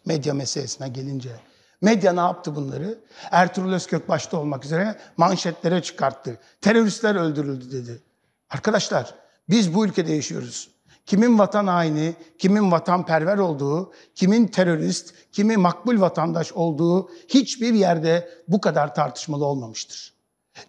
Speaker 1: medya meselesine gelince, medya ne yaptı bunları? Ertuğrul Özkök başta olmak üzere manşetlere çıkarttı. Teröristler öldürüldü dedi. Arkadaşlar biz bu ülkede yaşıyoruz. Kimin vatan haini, kimin vatanperver olduğu, kimin terörist, kimi makbul vatandaş olduğu hiçbir yerde bu kadar tartışmalı olmamıştır.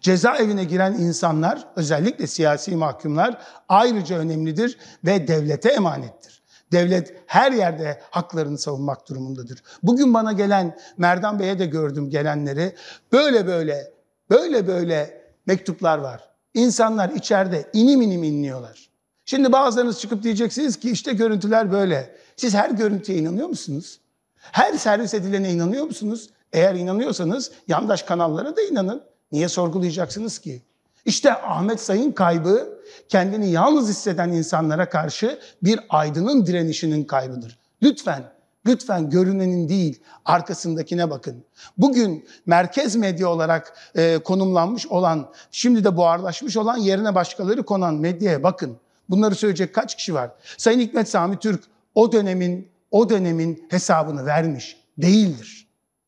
Speaker 1: Cezaevine giren insanlar, özellikle siyasi mahkumlar ayrıca önemlidir ve devlete emanettir. Devlet her yerde haklarını savunmak durumundadır. Bugün bana gelen, Merdan Bey'e de gördüm gelenleri. Böyle böyle, böyle böyle mektuplar var. İnsanlar içeride inim inim inliyorlar. Şimdi bazılarınız çıkıp diyeceksiniz ki işte görüntüler böyle. Siz her görüntüye inanıyor musunuz? Her servis edilene inanıyor musunuz? Eğer inanıyorsanız yandaş kanallara da inanın. Niye sorgulayacaksınız ki? İşte Ahmet Sayın kaybı kendini yalnız hisseden insanlara karşı bir aydının direnişinin kaybıdır. Lütfen Lütfen görünenin değil, arkasındakine bakın. Bugün merkez medya olarak e, konumlanmış olan, şimdi de buharlaşmış olan yerine başkaları konan medyaya bakın. Bunları söyleyecek kaç kişi var? Sayın Hikmet Sami Türk o dönemin o dönemin hesabını vermiş değildir.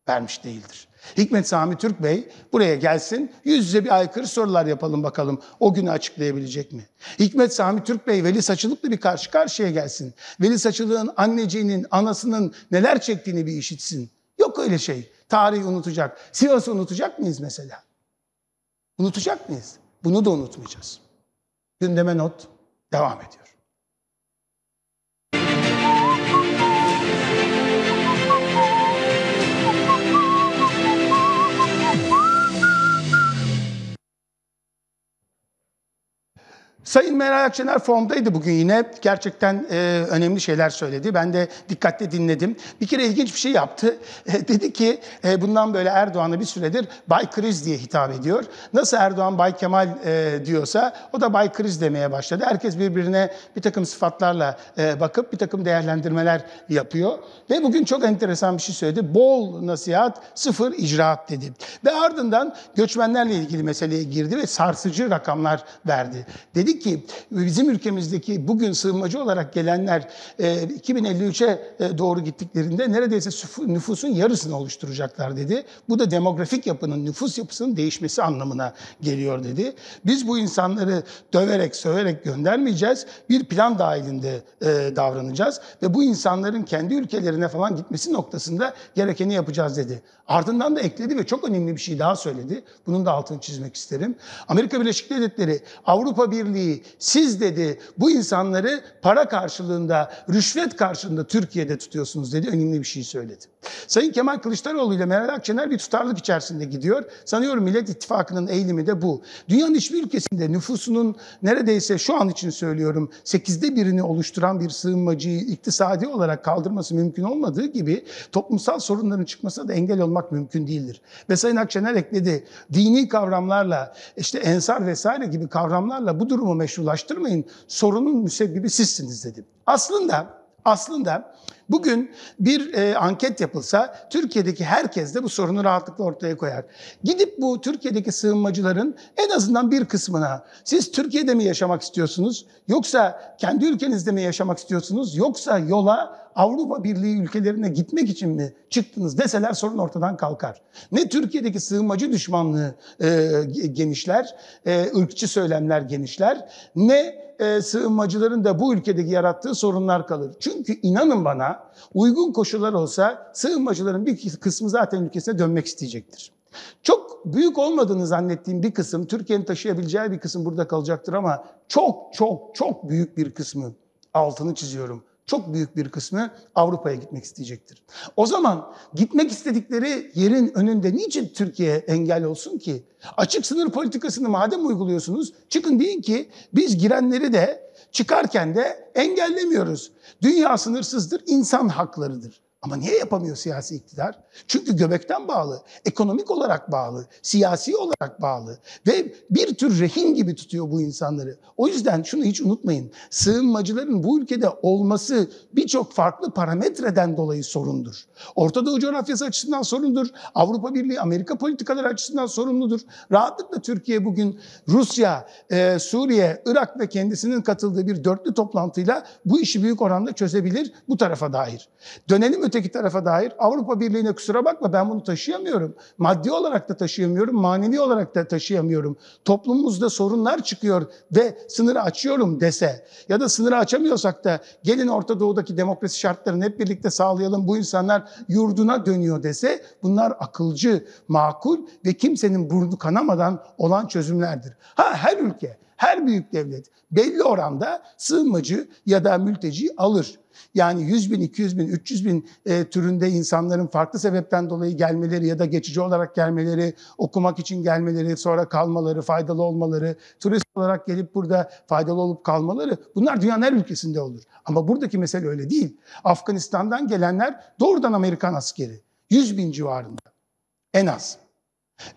Speaker 1: Vermiş değildir. Hikmet Sami Türk Bey buraya gelsin, yüz yüze bir aykırı sorular yapalım bakalım. O günü açıklayabilecek mi? Hikmet Sami Türk Bey Veli Saçılık'la bir karşı karşıya gelsin. Veli Saçılık'ın anneciğinin, anasının neler çektiğini bir işitsin. Yok öyle şey. Tarihi unutacak. Sivas'ı unutacak mıyız mesela? Unutacak mıyız? Bunu da unutmayacağız. Gündeme not devam ediyor. Sayın Meral Akşener formdaydı bugün yine. Gerçekten e, önemli şeyler söyledi. Ben de dikkatle dinledim. Bir kere ilginç bir şey yaptı. E, dedi ki e, bundan böyle Erdoğan'a bir süredir Bay Kriz diye hitap ediyor. Nasıl Erdoğan Bay Kemal e, diyorsa o da Bay Kriz demeye başladı. Herkes birbirine bir takım sıfatlarla e, bakıp bir takım değerlendirmeler yapıyor. Ve bugün çok enteresan bir şey söyledi. Bol nasihat, sıfır icraat dedi. Ve ardından göçmenlerle ilgili meseleye girdi ve sarsıcı rakamlar verdi. Dedi ki bizim ülkemizdeki bugün sığınmacı olarak gelenler 2053'e e, doğru gittiklerinde neredeyse nüfusun yarısını oluşturacaklar dedi. Bu da demografik yapının, nüfus yapısının değişmesi anlamına geliyor dedi. Biz bu insanları döverek, söverek göndermeyeceğiz. Bir plan dahilinde e, davranacağız ve bu insanların kendi ülkelerine falan gitmesi noktasında gerekeni yapacağız dedi. Ardından da ekledi ve çok önemli bir şey daha söyledi. Bunun da altını çizmek isterim. Amerika Birleşik Devletleri Avrupa Birliği dedi, siz dedi bu insanları para karşılığında, rüşvet karşılığında Türkiye'de tutuyorsunuz dedi. Önemli bir şey söyledi. Sayın Kemal Kılıçdaroğlu ile Meral Akşener bir tutarlık içerisinde gidiyor. Sanıyorum Millet İttifakı'nın eğilimi de bu. Dünyanın hiçbir ülkesinde nüfusunun neredeyse şu an için söylüyorum sekizde birini oluşturan bir sığınmacıyı iktisadi olarak kaldırması mümkün olmadığı gibi toplumsal sorunların çıkmasına da engel olmak mümkün değildir. Ve Sayın Akşener ekledi, dini kavramlarla işte ensar vesaire gibi kavramlarla bu durumu meşrulaştırmayın. Sorunun müsebbibi sizsiniz dedim. Aslında aslında Bugün bir e, anket yapılsa Türkiye'deki herkes de bu sorunu rahatlıkla ortaya koyar. Gidip bu Türkiye'deki sığınmacıların en azından bir kısmına siz Türkiye'de mi yaşamak istiyorsunuz yoksa kendi ülkenizde mi yaşamak istiyorsunuz yoksa yola Avrupa Birliği ülkelerine gitmek için mi çıktınız deseler sorun ortadan kalkar. Ne Türkiye'deki sığınmacı düşmanlığı e, genişler, e, ırkçı söylemler genişler ne e, sığınmacıların da bu ülkedeki yarattığı sorunlar kalır. Çünkü inanın bana uygun koşullar olsa sığınmacıların bir kısmı zaten ülkesine dönmek isteyecektir. Çok büyük olmadığını zannettiğim bir kısım, Türkiye'nin taşıyabileceği bir kısım burada kalacaktır ama çok çok çok büyük bir kısmı, altını çiziyorum, çok büyük bir kısmı Avrupa'ya gitmek isteyecektir. O zaman gitmek istedikleri yerin önünde niçin Türkiye engel olsun ki? Açık sınır politikasını madem uyguluyorsunuz, çıkın deyin ki biz girenleri de Çıkarken de engellemiyoruz. Dünya sınırsızdır, insan haklarıdır. Ama niye yapamıyor siyasi iktidar? Çünkü göbekten bağlı, ekonomik olarak bağlı, siyasi olarak bağlı ve bir tür rehin gibi tutuyor bu insanları. O yüzden şunu hiç unutmayın. Sığınmacıların bu ülkede olması birçok farklı parametreden dolayı sorundur. Orta Doğu coğrafyası açısından sorundur. Avrupa Birliği, Amerika politikaları açısından sorumludur. Rahatlıkla Türkiye bugün Rusya, e, Suriye, Irak ve kendisinin katıldığı bir dörtlü toplantıyla bu işi büyük oranda çözebilir bu tarafa dair. Dönelim öteki tarafa dair Avrupa Birliği'ne kusura bakma ben bunu taşıyamıyorum. Maddi olarak da taşıyamıyorum, manevi olarak da taşıyamıyorum. Toplumumuzda sorunlar çıkıyor ve sınırı açıyorum dese ya da sınırı açamıyorsak da gelin Orta Doğu'daki demokrasi şartlarını hep birlikte sağlayalım bu insanlar yurduna dönüyor dese bunlar akılcı, makul ve kimsenin burnu kanamadan olan çözümlerdir. Ha her ülke her büyük devlet belli oranda sığınmacı ya da mülteci alır. Yani 100 bin, 200 bin, 300 bin e, türünde insanların farklı sebepten dolayı gelmeleri ya da geçici olarak gelmeleri, okumak için gelmeleri, sonra kalmaları, faydalı olmaları, turist olarak gelip burada faydalı olup kalmaları bunlar dünyanın her ülkesinde olur. Ama buradaki mesele öyle değil. Afganistan'dan gelenler doğrudan Amerikan askeri. 100 bin civarında en az.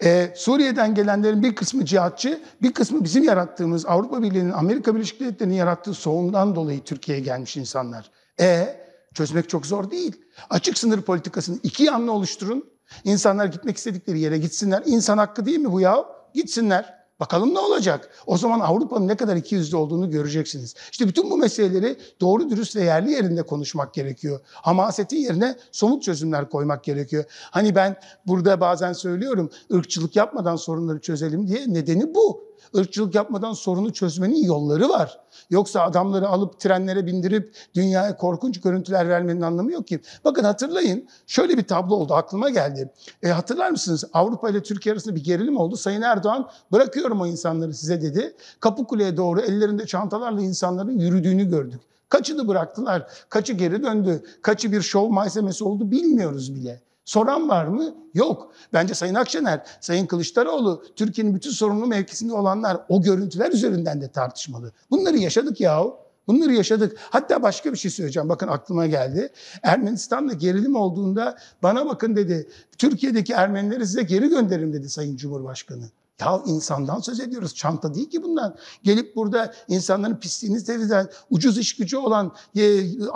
Speaker 1: Ee, Suriye'den gelenlerin bir kısmı cihatçı, bir kısmı bizim yarattığımız Avrupa Birliği'nin, Amerika Birleşik Devletleri'nin yarattığı soğundan dolayı Türkiye'ye gelmiş insanlar. E çözmek çok zor değil. Açık sınır politikasını iki yanlı oluşturun. İnsanlar gitmek istedikleri yere gitsinler. İnsan hakkı değil mi bu ya? Gitsinler. Bakalım ne olacak? O zaman Avrupa'nın ne kadar iki ikiyüzlü olduğunu göreceksiniz. İşte bütün bu meseleleri doğru dürüst ve yerli yerinde konuşmak gerekiyor. Hamasetin yerine somut çözümler koymak gerekiyor. Hani ben burada bazen söylüyorum ırkçılık yapmadan sorunları çözelim diye nedeni bu ırkçılık yapmadan sorunu çözmenin yolları var. Yoksa adamları alıp trenlere bindirip dünyaya korkunç görüntüler vermenin anlamı yok ki. Bakın hatırlayın şöyle bir tablo oldu aklıma geldi. E, hatırlar mısınız Avrupa ile Türkiye arasında bir gerilim oldu. Sayın Erdoğan bırakıyorum o insanları size dedi. Kapıkule'ye doğru ellerinde çantalarla insanların yürüdüğünü gördük. Kaçını bıraktılar, kaçı geri döndü, kaçı bir şov malzemesi oldu bilmiyoruz bile. Soran var mı? Yok. Bence Sayın Akşener, Sayın Kılıçdaroğlu, Türkiye'nin bütün sorumlu mevkisinde olanlar o görüntüler üzerinden de tartışmalı. Bunları yaşadık yahu. Bunları yaşadık. Hatta başka bir şey söyleyeceğim. Bakın aklıma geldi. Ermenistan'da gerilim olduğunda bana bakın dedi. Türkiye'deki Ermenileri size geri gönderin dedi Sayın Cumhurbaşkanı. Ya insandan söz ediyoruz. Çanta değil ki bundan. Gelip burada insanların pisliğini temizleyen, ucuz iş gücü olan, e,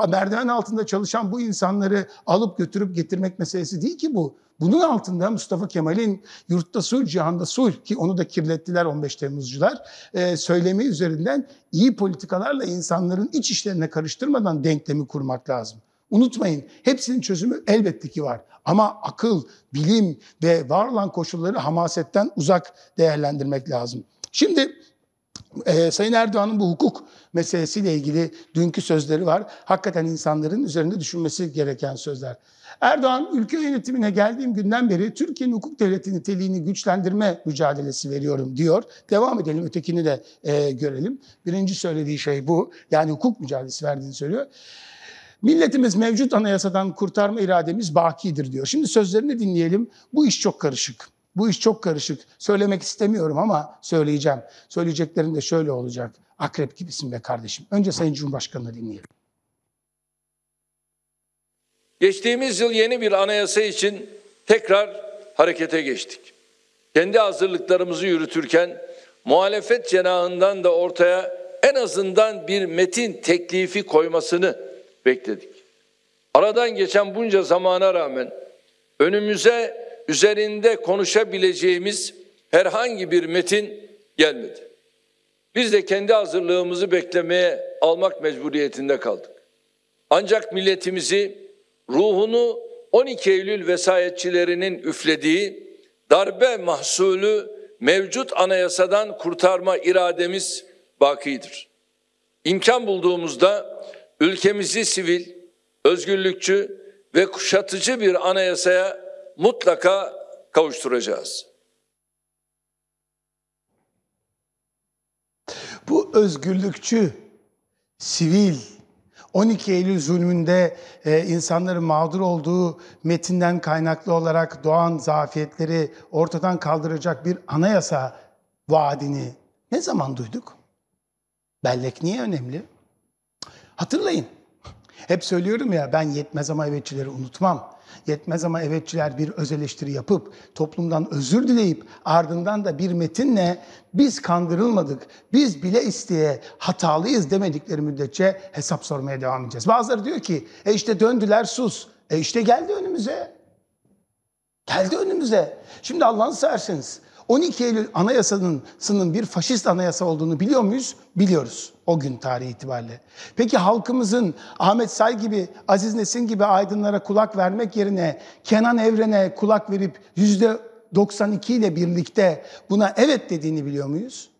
Speaker 1: merdiven altında çalışan bu insanları alıp götürüp getirmek meselesi değil ki bu. Bunun altında Mustafa Kemal'in yurtta sulh, cihanda sulh ki onu da kirlettiler 15 Temmuzcular e, söylemi üzerinden iyi politikalarla insanların iç işlerine karıştırmadan denklemi kurmak lazım. Unutmayın hepsinin çözümü elbette ki var. Ama akıl, bilim ve var olan koşulları hamasetten uzak değerlendirmek lazım. Şimdi e, Sayın Erdoğan'ın bu hukuk meselesiyle ilgili dünkü sözleri var. Hakikaten insanların üzerinde düşünmesi gereken sözler. Erdoğan ülke yönetimine geldiğim günden beri Türkiye'nin hukuk devleti niteliğini güçlendirme mücadelesi veriyorum diyor. Devam edelim ötekini de e, görelim. Birinci söylediği şey bu. Yani hukuk mücadelesi verdiğini söylüyor. Milletimiz mevcut anayasadan kurtarma irademiz bakidir diyor. Şimdi sözlerini dinleyelim. Bu iş çok karışık. Bu iş çok karışık. Söylemek istemiyorum ama söyleyeceğim. Söyleyeceklerim de şöyle olacak. Akrep gibisin be kardeşim. Önce Sayın Cumhurbaşkanı'nı dinleyelim.
Speaker 2: Geçtiğimiz yıl yeni bir anayasa için tekrar harekete geçtik. Kendi hazırlıklarımızı yürütürken muhalefet cenahından da ortaya en azından bir metin teklifi koymasını bekledik. Aradan geçen bunca zamana rağmen önümüze üzerinde konuşabileceğimiz herhangi bir metin gelmedi. Biz de kendi hazırlığımızı beklemeye almak mecburiyetinde kaldık. Ancak milletimizi ruhunu 12 Eylül vesayetçilerinin üflediği darbe mahsulü mevcut anayasadan kurtarma irademiz bakidir. İmkan bulduğumuzda ülkemizi sivil, özgürlükçü ve kuşatıcı bir anayasaya mutlaka kavuşturacağız.
Speaker 1: Bu özgürlükçü, sivil, 12 Eylül zulmünde e, insanların mağdur olduğu metinden kaynaklı olarak doğan zafiyetleri ortadan kaldıracak bir anayasa vaadini ne zaman duyduk? Bellek niye önemli? Hatırlayın. Hep söylüyorum ya ben yetmez ama evetçileri unutmam. Yetmez ama evetçiler bir öz eleştiri yapıp toplumdan özür dileyip ardından da bir metinle biz kandırılmadık, biz bile isteye hatalıyız demedikleri müddetçe hesap sormaya devam edeceğiz. Bazıları diyor ki e işte döndüler sus. E işte geldi önümüze. Geldi önümüze. Şimdi Allah'ını seversiniz. 12 Eylül anayasasının bir faşist anayasa olduğunu biliyor muyuz? Biliyoruz o gün tarihi itibariyle. Peki halkımızın Ahmet Say gibi, Aziz Nesin gibi aydınlara kulak vermek yerine Kenan Evren'e kulak verip yüzde 92 ile birlikte buna evet dediğini biliyor muyuz?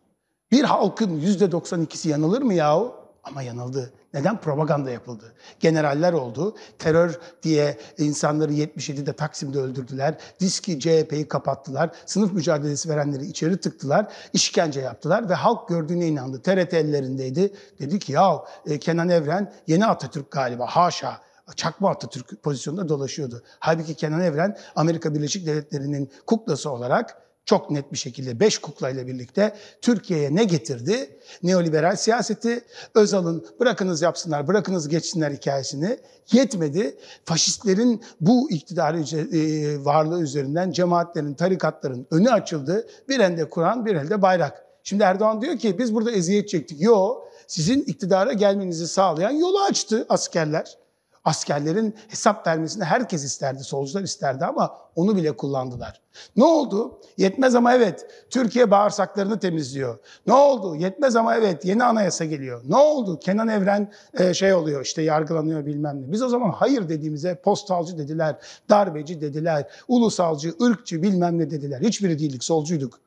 Speaker 1: Bir halkın yüzde 92'si yanılır mı yahu? Ama yanıldı. Neden? Propaganda yapıldı. Generaller oldu. Terör diye insanları 77'de Taksim'de öldürdüler. Diski CHP'yi kapattılar. Sınıf mücadelesi verenleri içeri tıktılar. işkence yaptılar ve halk gördüğüne inandı. TRT ellerindeydi. Dedi ki ya e, Kenan Evren yeni Atatürk galiba. Haşa çakma Atatürk pozisyonunda dolaşıyordu. Halbuki Kenan Evren Amerika Birleşik Devletleri'nin kuklası olarak çok net bir şekilde 5 kuklayla birlikte Türkiye'ye ne getirdi? Neoliberal siyaseti, Özal'ın bırakınız yapsınlar, bırakınız geçsinler hikayesini yetmedi. Faşistlerin bu iktidarı e, varlığı üzerinden cemaatlerin, tarikatların önü açıldı. Bir elde Kur'an, bir elde bayrak. Şimdi Erdoğan diyor ki biz burada eziyet çektik. Yo, sizin iktidara gelmenizi sağlayan yolu açtı askerler. Askerlerin hesap vermesini herkes isterdi, solcular isterdi ama onu bile kullandılar. Ne oldu? Yetmez ama evet, Türkiye bağırsaklarını temizliyor. Ne oldu? Yetmez ama evet, yeni anayasa geliyor. Ne oldu? Kenan Evren e, şey oluyor, işte yargılanıyor bilmem ne. Biz o zaman hayır dediğimize postalcı dediler, darbeci dediler, ulusalcı, ırkçı bilmem ne dediler. Hiçbiri değildik, solcuyduk.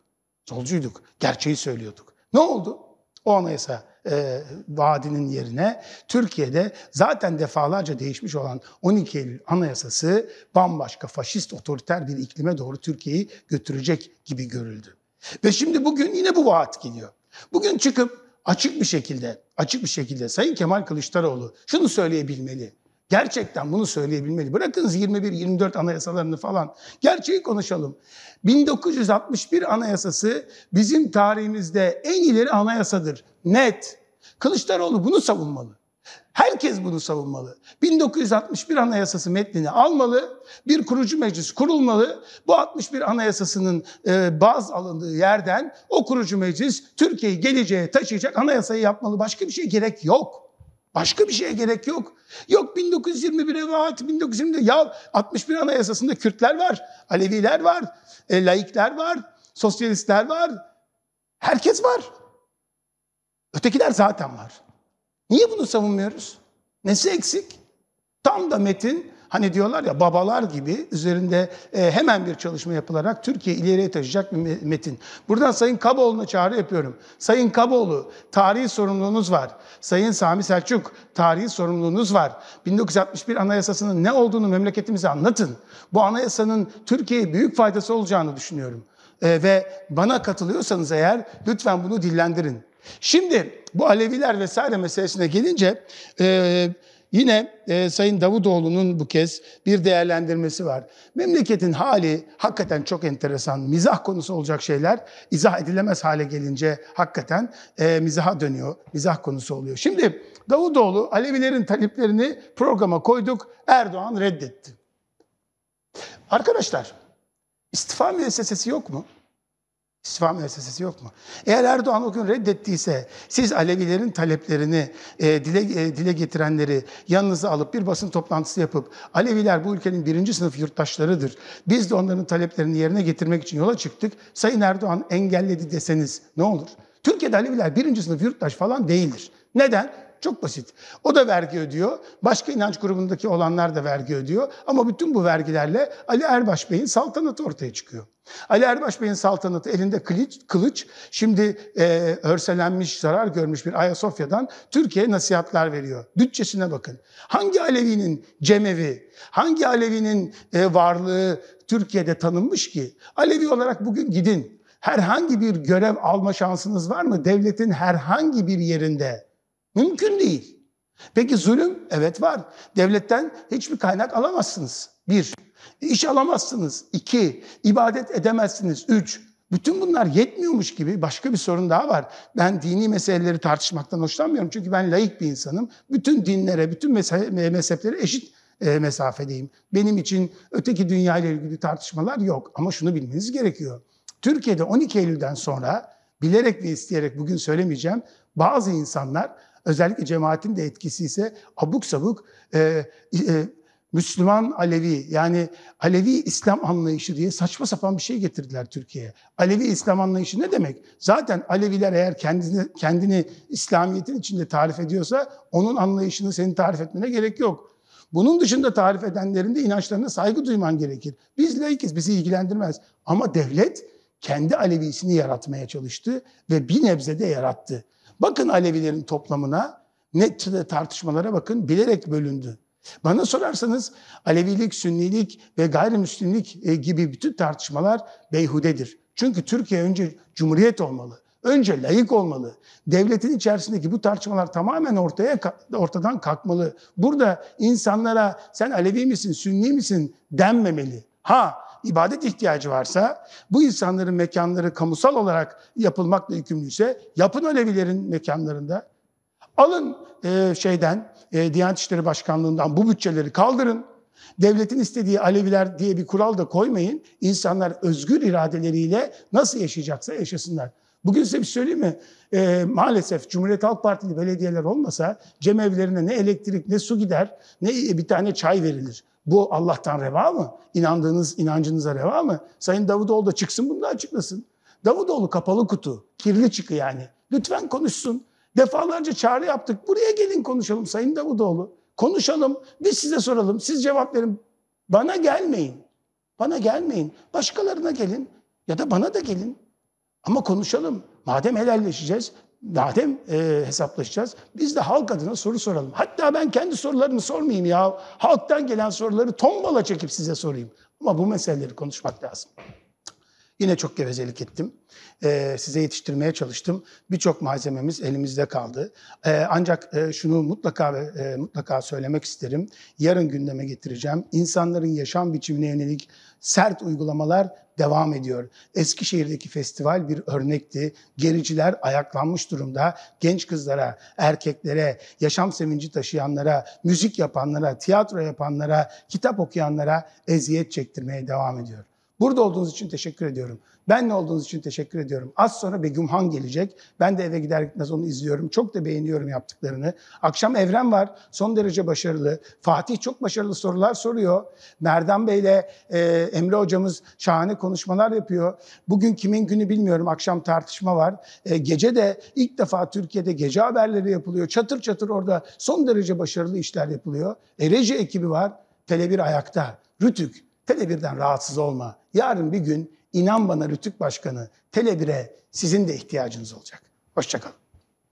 Speaker 1: Solcuyduk, gerçeği söylüyorduk. Ne oldu? O anayasa e, vaadinin yerine Türkiye'de zaten defalarca değişmiş olan 12 Eylül Anayasası bambaşka faşist otoriter bir iklime doğru Türkiye'yi götürecek gibi görüldü. Ve şimdi bugün yine bu vaat geliyor. Bugün çıkıp açık bir şekilde, açık bir şekilde Sayın Kemal Kılıçdaroğlu şunu söyleyebilmeli. Gerçekten bunu söyleyebilmeli. Bırakınız 21-24 anayasalarını falan. Gerçeği konuşalım. 1961 anayasası bizim tarihimizde en ileri anayasadır. Net. Kılıçdaroğlu bunu savunmalı. Herkes bunu savunmalı. 1961 Anayasası metnini almalı, bir kurucu meclis kurulmalı. Bu 61 Anayasası'nın e, baz alındığı yerden o kurucu meclis Türkiye'yi geleceğe taşıyacak anayasayı yapmalı. Başka bir şey gerek yok. Başka bir şeye gerek yok. Yok 1921'e vaat, 1920'de ya 61 Anayasası'nda Kürtler var, Aleviler var, e, laikler var, sosyalistler var. Herkes var. Ötekiler zaten var. Niye bunu savunmuyoruz? Nesi eksik? Tam da metin Hani diyorlar ya babalar gibi üzerinde e, hemen bir çalışma yapılarak Türkiye ileriye taşıyacak bir metin. Buradan Sayın Kaboğlu'na çağrı yapıyorum. Sayın Kaboğlu tarihi sorumluluğunuz var. Sayın Sami Selçuk tarihi sorumluluğunuz var. 1961 Anayasası'nın ne olduğunu memleketimize anlatın. Bu anayasanın Türkiye'ye büyük faydası olacağını düşünüyorum. E, ve bana katılıyorsanız eğer lütfen bunu dillendirin. Şimdi bu Aleviler vesaire meselesine gelince... E, Yine e, Sayın Davutoğlu'nun bu kez bir değerlendirmesi var. Memleketin hali hakikaten çok enteresan. Mizah konusu olacak şeyler izah edilemez hale gelince hakikaten e, mizaha dönüyor, mizah konusu oluyor. Şimdi Davutoğlu Alevilerin taliplerini programa koyduk, Erdoğan reddetti. Arkadaşlar istifa müessesesi yok mu? İstifa müessesesi yok mu? Eğer Erdoğan o gün reddettiyse siz Alevilerin taleplerini e, dile e, dile getirenleri yanınıza alıp bir basın toplantısı yapıp Aleviler bu ülkenin birinci sınıf yurttaşlarıdır. Biz de onların taleplerini yerine getirmek için yola çıktık. Sayın Erdoğan engelledi deseniz ne olur? Türkiye'de Aleviler birinci sınıf yurttaş falan değildir. Neden? Çok basit. O da vergi ödüyor. Başka inanç grubundaki olanlar da vergi ödüyor. Ama bütün bu vergilerle Ali Erbaş Bey'in saltanatı ortaya çıkıyor. Ali Erbaş Bey'in saltanatı elinde kılıç, kılıç şimdi e, örselenmiş, zarar görmüş bir Ayasofya'dan Türkiye'ye nasihatler veriyor. Bütçesine bakın. Hangi Alevi'nin cemevi, hangi Alevi'nin e, varlığı Türkiye'de tanınmış ki? Alevi olarak bugün gidin. Herhangi bir görev alma şansınız var mı? Devletin herhangi bir yerinde Mümkün değil. Peki zulüm? Evet var. Devletten hiçbir kaynak alamazsınız. Bir, iş alamazsınız. İki, ibadet edemezsiniz. Üç, bütün bunlar yetmiyormuş gibi başka bir sorun daha var. Ben dini meseleleri tartışmaktan hoşlanmıyorum. Çünkü ben laik bir insanım. Bütün dinlere, bütün mezheplere eşit e, mesafedeyim. Benim için öteki dünya ile ilgili tartışmalar yok. Ama şunu bilmeniz gerekiyor. Türkiye'de 12 Eylül'den sonra bilerek ve isteyerek bugün söylemeyeceğim bazı insanlar özellikle cemaatin de etkisi ise abuk sabuk e, e, Müslüman Alevi yani Alevi İslam anlayışı diye saçma sapan bir şey getirdiler Türkiye'ye. Alevi İslam anlayışı ne demek? Zaten Aleviler eğer kendini, kendini İslamiyet'in içinde tarif ediyorsa onun anlayışını senin tarif etmene gerek yok. Bunun dışında tarif edenlerin de inançlarına saygı duyman gerekir. Biz laikiz, bizi ilgilendirmez. Ama devlet kendi Alevisini yaratmaya çalıştı ve bir nebze de yarattı. Bakın Alevilerin toplamına, net tartışmalara bakın bilerek bölündü. Bana sorarsanız Alevilik, Sünnilik ve gayrimüslimlik e, gibi bütün tartışmalar beyhudedir. Çünkü Türkiye önce cumhuriyet olmalı. Önce layık olmalı. Devletin içerisindeki bu tartışmalar tamamen ortaya ortadan kalkmalı. Burada insanlara sen Alevi misin, Sünni misin denmemeli. Ha ibadet ihtiyacı varsa, bu insanların mekanları kamusal olarak yapılmakla yükümlüyse yapın ölevilerin mekanlarında. Alın e, şeyden, e, Diyanet İşleri Başkanlığı'ndan bu bütçeleri kaldırın. Devletin istediği Aleviler diye bir kural da koymayın. İnsanlar özgür iradeleriyle nasıl yaşayacaksa yaşasınlar. Bugün size bir şey söyleyeyim mi? E, maalesef Cumhuriyet Halk Partili belediyeler olmasa cemevlerine ne elektrik ne su gider ne bir tane çay verilir. Bu Allah'tan reva mı? İnandığınız inancınıza reva mı? Sayın Davutoğlu da çıksın bundan açıklasın. Davutoğlu kapalı kutu, kirli çıkı yani. Lütfen konuşsun. Defalarca çağrı yaptık. Buraya gelin konuşalım Sayın Davutoğlu. Konuşalım, biz size soralım, siz cevap verin. Bana gelmeyin. Bana gelmeyin. Başkalarına gelin ya da bana da gelin. Ama konuşalım. Madem helalleşeceğiz, Zaten e, hesaplaşacağız. Biz de halk adına soru soralım. Hatta ben kendi sorularımı sormayayım ya. Halktan gelen soruları tombala çekip size sorayım. Ama bu meseleleri konuşmak lazım. Yine çok gevezelik ettim. Ee, size yetiştirmeye çalıştım. Birçok malzememiz elimizde kaldı. Ee, ancak e, şunu mutlaka e, mutlaka söylemek isterim. Yarın gündeme getireceğim. İnsanların yaşam biçimine yönelik sert uygulamalar devam ediyor. Eskişehir'deki festival bir örnekti. Gericiler ayaklanmış durumda. Genç kızlara, erkeklere, yaşam sevinci taşıyanlara, müzik yapanlara, tiyatro yapanlara, kitap okuyanlara eziyet çektirmeye devam ediyor. Burada olduğunuz için teşekkür ediyorum. Ben ne olduğunuz için teşekkür ediyorum. Az sonra Begüm Han gelecek. Ben de eve gider gitmez onu izliyorum. Çok da beğeniyorum yaptıklarını. Akşam Evren var. Son derece başarılı. Fatih çok başarılı sorular soruyor. Merdan Bey'le e, Emre hocamız şahane konuşmalar yapıyor. Bugün kimin günü bilmiyorum. Akşam tartışma var. E, gece de ilk defa Türkiye'de gece haberleri yapılıyor. Çatır çatır orada son derece başarılı işler yapılıyor. Erece ekibi var. Tele1 ayakta. Rütük. Tele1'den rahatsız olma. Yarın bir gün İnan bana Rütük Başkanı, Tele 1'e sizin de ihtiyacınız olacak. Hoşçakalın.